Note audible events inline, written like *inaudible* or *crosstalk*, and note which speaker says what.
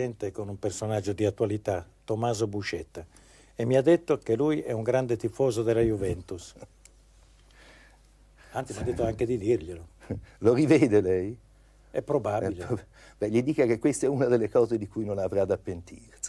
Speaker 1: recente con un personaggio di attualità, Tommaso Buscetta, e mi ha detto che lui è un grande tifoso della Juventus. Anzi, mi ha detto anche di dirglielo.
Speaker 2: *laughs* Lo rivede lei? È probabile. È eh, prob- Beh, gli dica che questa è una delle cose di cui non avrà da pentire.